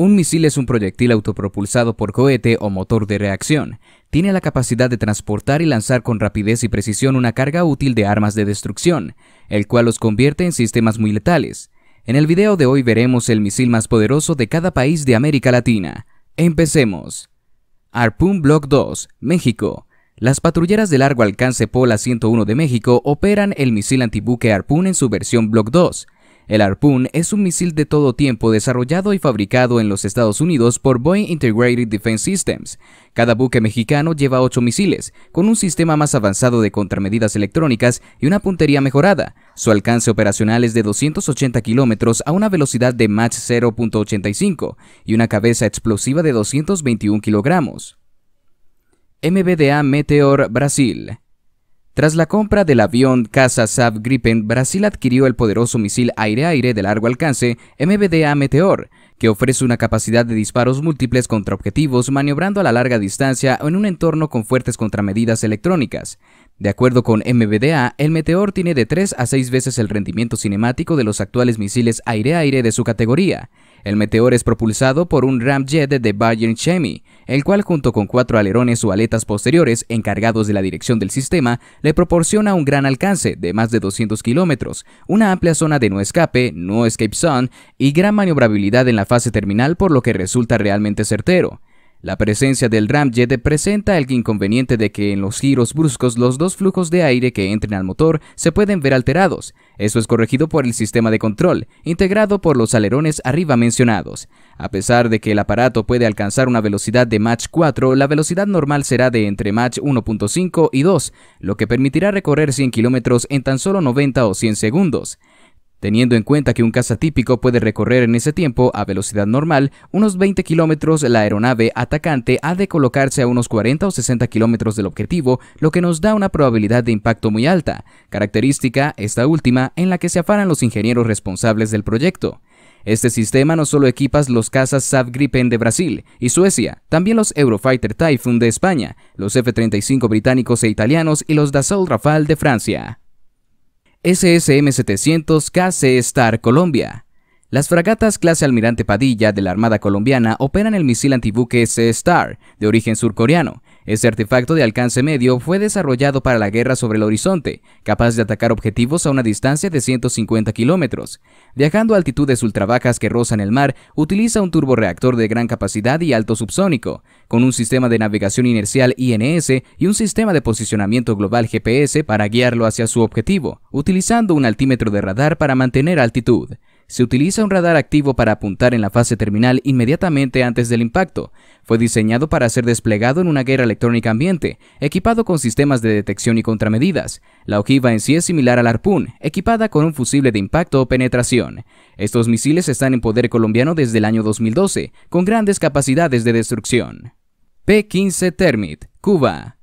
Un misil es un proyectil autopropulsado por cohete o motor de reacción. Tiene la capacidad de transportar y lanzar con rapidez y precisión una carga útil de armas de destrucción, el cual los convierte en sistemas muy letales. En el video de hoy veremos el misil más poderoso de cada país de América Latina. Empecemos. Harpoon Block 2, México. Las patrulleras de largo alcance Pola 101 de México operan el misil antibuque Harpoon en su versión Block 2, el Harpoon es un misil de todo tiempo desarrollado y fabricado en los Estados Unidos por Boeing Integrated Defense Systems. Cada buque mexicano lleva ocho misiles, con un sistema más avanzado de contramedidas electrónicas y una puntería mejorada. Su alcance operacional es de 280 kilómetros a una velocidad de Mach 0.85 y una cabeza explosiva de 221 kilogramos. MBDA Meteor Brasil tras la compra del avión Casa Saab Gripen, Brasil adquirió el poderoso misil aire-aire de largo alcance MBDA Meteor, que ofrece una capacidad de disparos múltiples contra objetivos maniobrando a la larga distancia o en un entorno con fuertes contramedidas electrónicas. De acuerdo con MBDA, el Meteor tiene de 3 a 6 veces el rendimiento cinemático de los actuales misiles aire-aire de su categoría. El Meteor es propulsado por un ramjet de Bayern Chemie, el cual junto con cuatro alerones o aletas posteriores encargados de la dirección del sistema, le proporciona un gran alcance de más de 200 kilómetros, una amplia zona de no escape, no escape zone y gran maniobrabilidad en la fase terminal por lo que resulta realmente certero. La presencia del ramjet presenta el inconveniente de que en los giros bruscos los dos flujos de aire que entren al motor se pueden ver alterados. Eso es corregido por el sistema de control, integrado por los alerones arriba mencionados. A pesar de que el aparato puede alcanzar una velocidad de Mach 4, la velocidad normal será de entre Mach 1.5 y 2, lo que permitirá recorrer 100 kilómetros en tan solo 90 o 100 segundos. Teniendo en cuenta que un caza típico puede recorrer en ese tiempo, a velocidad normal, unos 20 kilómetros, la aeronave atacante ha de colocarse a unos 40 o 60 kilómetros del objetivo, lo que nos da una probabilidad de impacto muy alta, característica, esta última, en la que se afanan los ingenieros responsables del proyecto. Este sistema no solo equipa los cazas Saab Gripen de Brasil y Suecia, también los Eurofighter Typhoon de España, los F-35 británicos e italianos y los Dassault Rafale de Francia. SSM-700 KC Star Colombia. Las fragatas clase Almirante Padilla de la Armada Colombiana operan el misil antibuque c Star, de origen surcoreano, este artefacto de alcance medio fue desarrollado para la guerra sobre el horizonte, capaz de atacar objetivos a una distancia de 150 kilómetros. Viajando a altitudes ultrabajas que rozan el mar, utiliza un turborreactor de gran capacidad y alto subsónico, con un sistema de navegación inercial INS y un sistema de posicionamiento global GPS para guiarlo hacia su objetivo, utilizando un altímetro de radar para mantener altitud. Se utiliza un radar activo para apuntar en la fase terminal inmediatamente antes del impacto. Fue diseñado para ser desplegado en una guerra electrónica ambiente, equipado con sistemas de detección y contramedidas. La ojiva en sí es similar al Harpoon, equipada con un fusible de impacto o penetración. Estos misiles están en poder colombiano desde el año 2012, con grandes capacidades de destrucción. P-15 Termit, Cuba.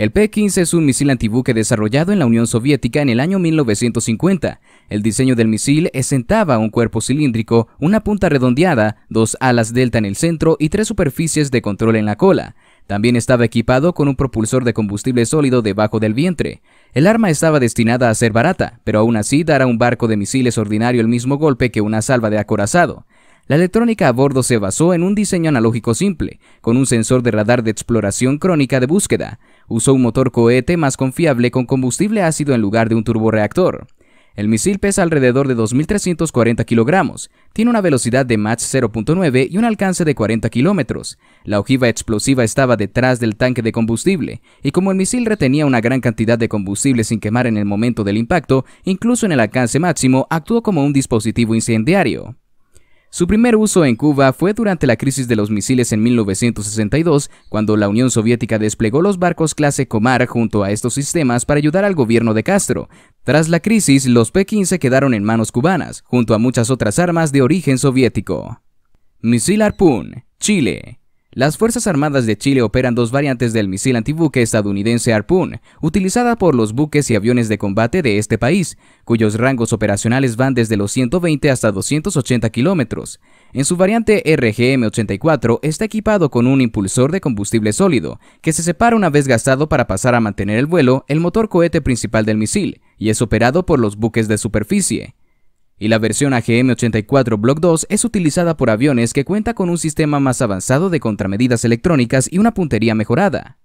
El P-15 es un misil antibuque desarrollado en la Unión Soviética en el año 1950. El diseño del misil esentaba un cuerpo cilíndrico, una punta redondeada, dos alas delta en el centro y tres superficies de control en la cola. También estaba equipado con un propulsor de combustible sólido debajo del vientre. El arma estaba destinada a ser barata, pero aún así dará a un barco de misiles ordinario el mismo golpe que una salva de acorazado. La electrónica a bordo se basó en un diseño analógico simple, con un sensor de radar de exploración crónica de búsqueda. Usó un motor cohete más confiable con combustible ácido en lugar de un turborreactor. El misil pesa alrededor de 2.340 kilogramos, tiene una velocidad de Mach 0.9 y un alcance de 40 kilómetros. La ojiva explosiva estaba detrás del tanque de combustible, y como el misil retenía una gran cantidad de combustible sin quemar en el momento del impacto, incluso en el alcance máximo, actuó como un dispositivo incendiario. Su primer uso en Cuba fue durante la crisis de los misiles en 1962, cuando la Unión Soviética desplegó los barcos clase Comar junto a estos sistemas para ayudar al gobierno de Castro. Tras la crisis, los P-15 quedaron en manos cubanas, junto a muchas otras armas de origen soviético. Misil Harpoon, Chile. Las Fuerzas Armadas de Chile operan dos variantes del misil antibuque estadounidense Harpoon, utilizada por los buques y aviones de combate de este país, cuyos rangos operacionales van desde los 120 hasta 280 kilómetros. En su variante RGM-84 está equipado con un impulsor de combustible sólido, que se separa una vez gastado para pasar a mantener el vuelo el motor cohete principal del misil, y es operado por los buques de superficie y la versión AGM-84 Block 2 es utilizada por aviones que cuenta con un sistema más avanzado de contramedidas electrónicas y una puntería mejorada.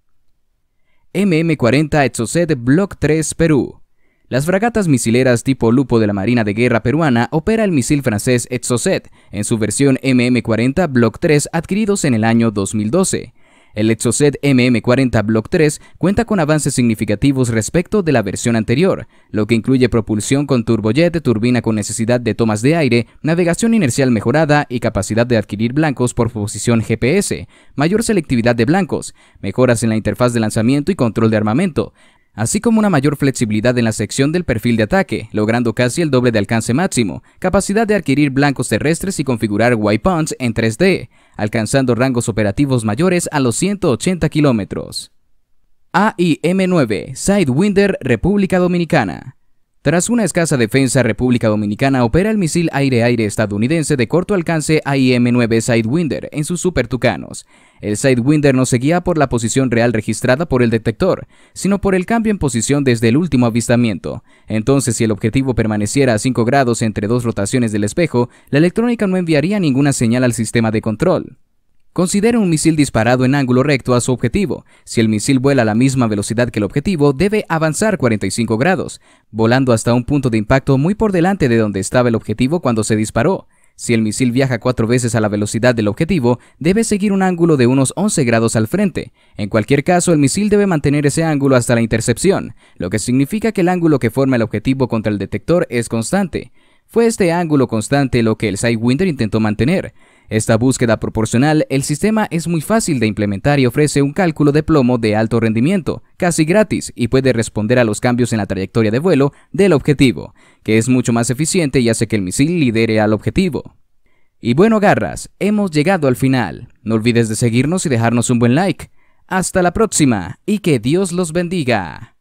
MM-40 Exocet Block 3 Perú las fragatas misileras tipo Lupo de la Marina de Guerra Peruana opera el misil francés Exocet en su versión MM-40 Block 3 adquiridos en el año 2012. El Exocet MM40 Block 3 cuenta con avances significativos respecto de la versión anterior, lo que incluye propulsión con turbojet, turbina con necesidad de tomas de aire, navegación inercial mejorada y capacidad de adquirir blancos por posición GPS, mayor selectividad de blancos, mejoras en la interfaz de lanzamiento y control de armamento, así como una mayor flexibilidad en la sección del perfil de ataque, logrando casi el doble de alcance máximo, capacidad de adquirir blancos terrestres y configurar waypoints en 3D, alcanzando rangos operativos mayores a los 180 kilómetros. AIM-9 Sidewinder República Dominicana tras una escasa defensa, República Dominicana opera el misil aire-aire estadounidense de corto alcance AIM-9 Sidewinder en sus Super Tucanos. El Sidewinder no seguía por la posición real registrada por el detector, sino por el cambio en posición desde el último avistamiento. Entonces, si el objetivo permaneciera a 5 grados entre dos rotaciones del espejo, la electrónica no enviaría ninguna señal al sistema de control. Considere un misil disparado en ángulo recto a su objetivo. Si el misil vuela a la misma velocidad que el objetivo, debe avanzar 45 grados, volando hasta un punto de impacto muy por delante de donde estaba el objetivo cuando se disparó. Si el misil viaja cuatro veces a la velocidad del objetivo, debe seguir un ángulo de unos 11 grados al frente. En cualquier caso, el misil debe mantener ese ángulo hasta la intercepción, lo que significa que el ángulo que forma el objetivo contra el detector es constante. Fue este ángulo constante lo que el Sidewinder intentó mantener. Esta búsqueda proporcional, el sistema es muy fácil de implementar y ofrece un cálculo de plomo de alto rendimiento, casi gratis, y puede responder a los cambios en la trayectoria de vuelo del objetivo, que es mucho más eficiente y hace que el misil lidere al objetivo. Y bueno, garras, hemos llegado al final. No olvides de seguirnos y dejarnos un buen like. Hasta la próxima y que Dios los bendiga.